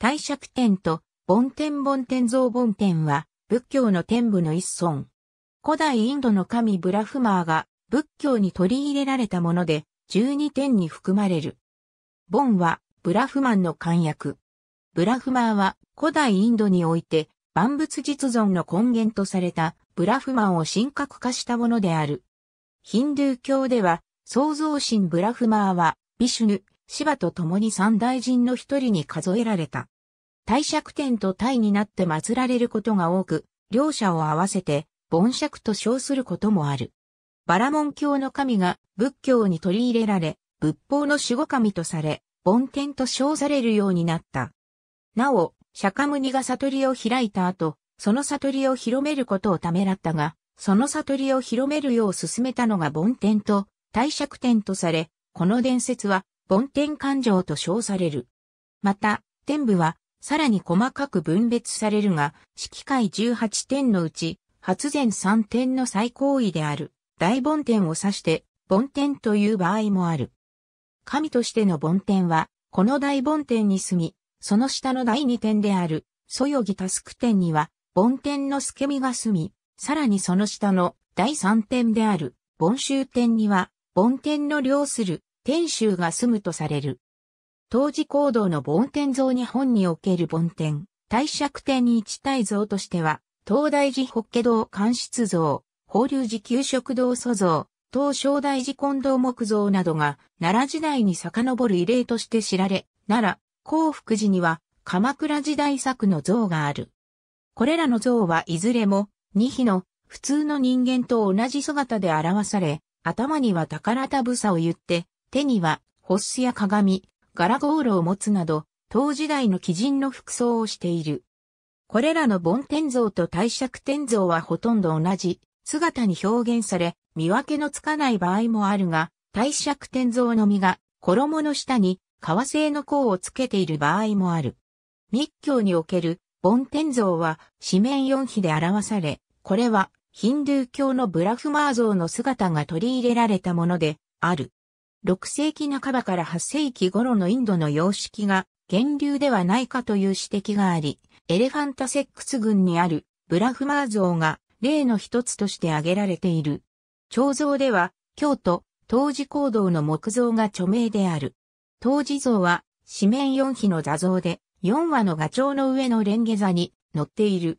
大釈天と梵天梵天造梵天は仏教の天部の一尊。古代インドの神ブラフマーが仏教に取り入れられたもので12点に含まれる。梵はブラフマンの漢訳。ブラフマーは古代インドにおいて万物実存の根源とされたブラフマンを神格化したものである。ヒンドゥー教では創造神ブラフマーはビシュヌ、芝と共に三大人の一人に数えられた。帝釈天と大になって祀られることが多く、両者を合わせて、凡釈と称することもある。バラモン教の神が仏教に取り入れられ、仏法の守護神とされ、梵天と称されるようになった。なお、釈迦尼が悟りを開いた後、その悟りを広めることをためらったが、その悟りを広めるよう進めたのが梵天と帝釈天とされ、この伝説は梵天感情と称される。また、天部は、さらに細かく分別されるが、揮会18点のうち、発前3点の最高位である、大梵天を指して、梵天という場合もある。神としての梵天は、この大梵天に住み、その下の第二天である、そよぎタスク天には、梵天のけみが住み、さらにその下の第三天である、梵集天には、梵天の領する天州が住むとされる。当時行動の梵天像日本における梵天、大釈天に一体像としては、東大寺法華堂官室像、法隆寺給食堂祖像、東正大寺近道木像などが奈良時代に遡る異例として知られ、奈良、幸福寺には鎌倉時代作の像がある。これらの像はいずれも、二比の普通の人間と同じ姿で表され、頭には宝田房を言って、手には、ホッスや鏡、柄ゴールを持つなど、当時代の鬼人の服装をしている。これらの梵天像と帝釈天像はほとんど同じ姿に表現され、見分けのつかない場合もあるが、帝釈天像の身が衣の下に革製の甲をつけている場合もある。密教における梵天像は四面四比で表され、これはヒンドゥー教のブラフマー像の姿が取り入れられたものである。6世紀半ばから8世紀頃のインドの様式が源流ではないかという指摘があり、エレファンタセックス群にあるブラフマー像が例の一つとして挙げられている。彫像では、京都、東寺行動の木像が著名である。東寺像は、四面四比の座像で、四羽の画帳の上のレンゲ座に乗っている。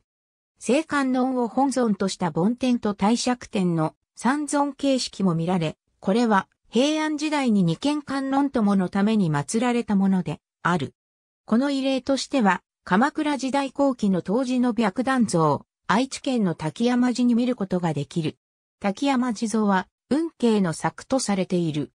聖観音を本尊とした梵天と帝釈天の三尊形式も見られ、これは平安時代に二軒観音友のために祀られたものである。この異例としては、鎌倉時代後期の当時の白檀像、愛知県の滝山寺に見ることができる。滝山寺像は、運慶の作とされている。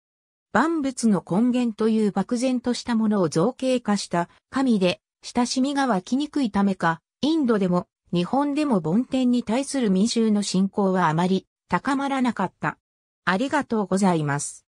万物の根源という漠然としたものを造形化した神で、親しみが湧きにくいためか、インドでも日本でも梵天に対する民衆の信仰はあまり高まらなかった。ありがとうございます。